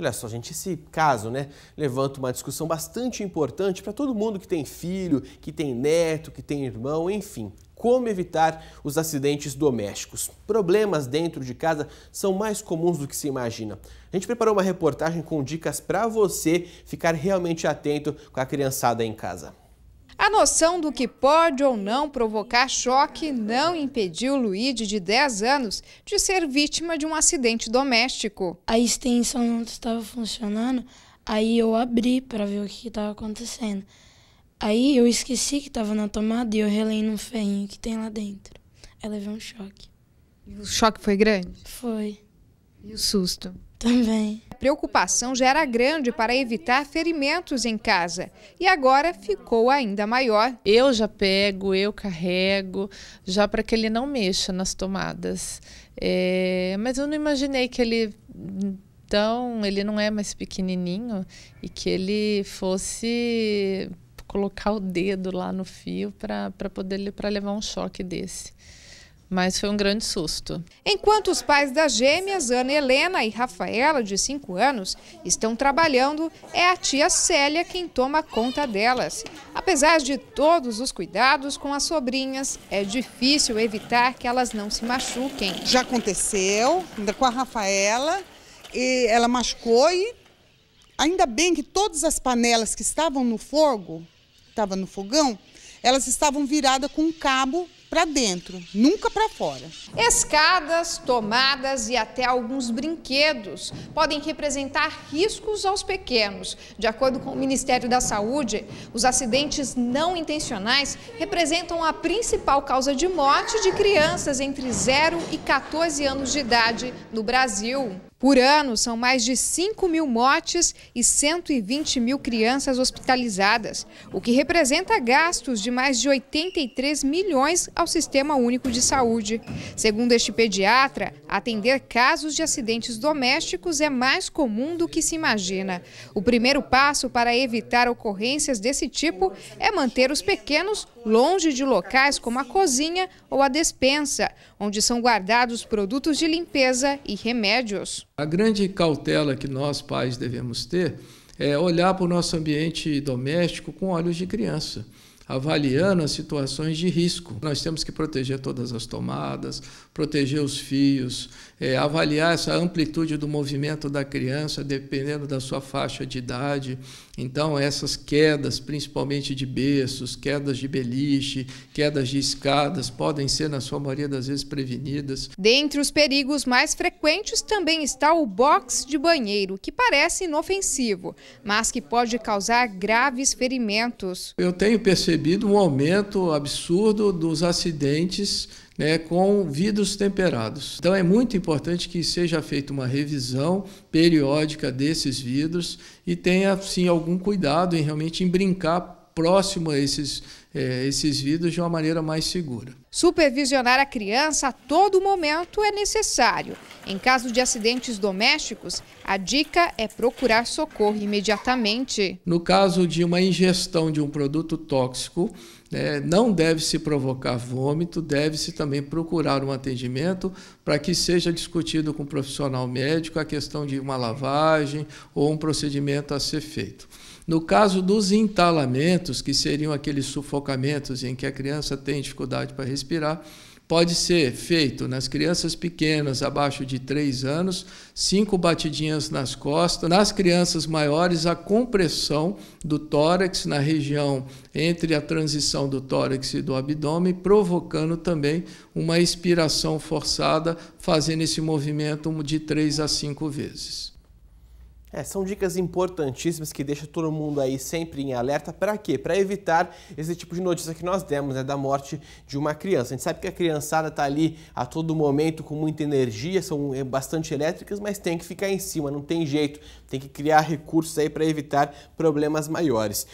Olha só, gente, esse caso né, levanta uma discussão bastante importante para todo mundo que tem filho, que tem neto, que tem irmão, enfim como evitar os acidentes domésticos. Problemas dentro de casa são mais comuns do que se imagina. A gente preparou uma reportagem com dicas para você ficar realmente atento com a criançada em casa. A noção do que pode ou não provocar choque não impediu Luíde, de 10 anos, de ser vítima de um acidente doméstico. A extensão não estava funcionando, aí eu abri para ver o que estava acontecendo. Aí eu esqueci que estava na tomada e eu relei num ferrinho que tem lá dentro. Ela é levei um choque. E o choque foi grande? Foi. E o susto? Também preocupação já era grande para evitar ferimentos em casa e agora ficou ainda maior. Eu já pego, eu carrego, já para que ele não mexa nas tomadas. É, mas eu não imaginei que ele então ele não é mais pequenininho e que ele fosse colocar o dedo lá no fio para poder para levar um choque desse mas foi um grande susto. Enquanto os pais das gêmeas, Ana Helena e Rafaela, de 5 anos, estão trabalhando, é a tia Célia quem toma conta delas. Apesar de todos os cuidados com as sobrinhas, é difícil evitar que elas não se machuquem. Já aconteceu com a Rafaela, e ela machucou e ainda bem que todas as panelas que estavam no fogo, estavam no fogão, elas estavam viradas com um cabo para dentro, nunca para fora. Escadas, tomadas e até alguns brinquedos podem representar riscos aos pequenos. De acordo com o Ministério da Saúde, os acidentes não intencionais representam a principal causa de morte de crianças entre 0 e 14 anos de idade no Brasil. Por ano, são mais de 5 mil mortes e 120 mil crianças hospitalizadas, o que representa gastos de mais de 83 milhões ao Sistema Único de Saúde. Segundo este pediatra, atender casos de acidentes domésticos é mais comum do que se imagina. O primeiro passo para evitar ocorrências desse tipo é manter os pequenos longe de locais como a cozinha ou a despensa, onde são guardados produtos de limpeza e remédios. A grande cautela que nós pais devemos ter é olhar para o nosso ambiente doméstico com olhos de criança avaliando as situações de risco. Nós temos que proteger todas as tomadas, proteger os fios, é, avaliar essa amplitude do movimento da criança, dependendo da sua faixa de idade. Então, essas quedas, principalmente de berços, quedas de beliche, quedas de escadas, podem ser, na sua maioria das vezes, prevenidas. Dentre os perigos mais frequentes também está o box de banheiro, que parece inofensivo, mas que pode causar graves ferimentos. Eu tenho percebido percebido um aumento absurdo dos acidentes né, com vidros temperados. Então é muito importante que seja feita uma revisão periódica desses vidros e tenha sim algum cuidado em realmente em brincar próximo a esses, é, esses vidros de uma maneira mais segura. Supervisionar a criança a todo momento é necessário. Em caso de acidentes domésticos, a dica é procurar socorro imediatamente. No caso de uma ingestão de um produto tóxico, é, não deve-se provocar vômito, deve-se também procurar um atendimento para que seja discutido com o um profissional médico a questão de uma lavagem ou um procedimento a ser feito. No caso dos entalamentos, que seriam aqueles sufocamentos em que a criança tem dificuldade para respirar, pode ser feito nas crianças pequenas, abaixo de 3 anos, cinco batidinhas nas costas. Nas crianças maiores, a compressão do tórax na região entre a transição do tórax e do abdômen, provocando também uma expiração forçada, fazendo esse movimento de 3 a 5 vezes. É, são dicas importantíssimas que deixam todo mundo aí sempre em alerta. Para quê? Para evitar esse tipo de notícia que nós demos, né, da morte de uma criança. A gente sabe que a criançada está ali a todo momento com muita energia, são é, bastante elétricas, mas tem que ficar em cima, não tem jeito. Tem que criar recursos aí para evitar problemas maiores.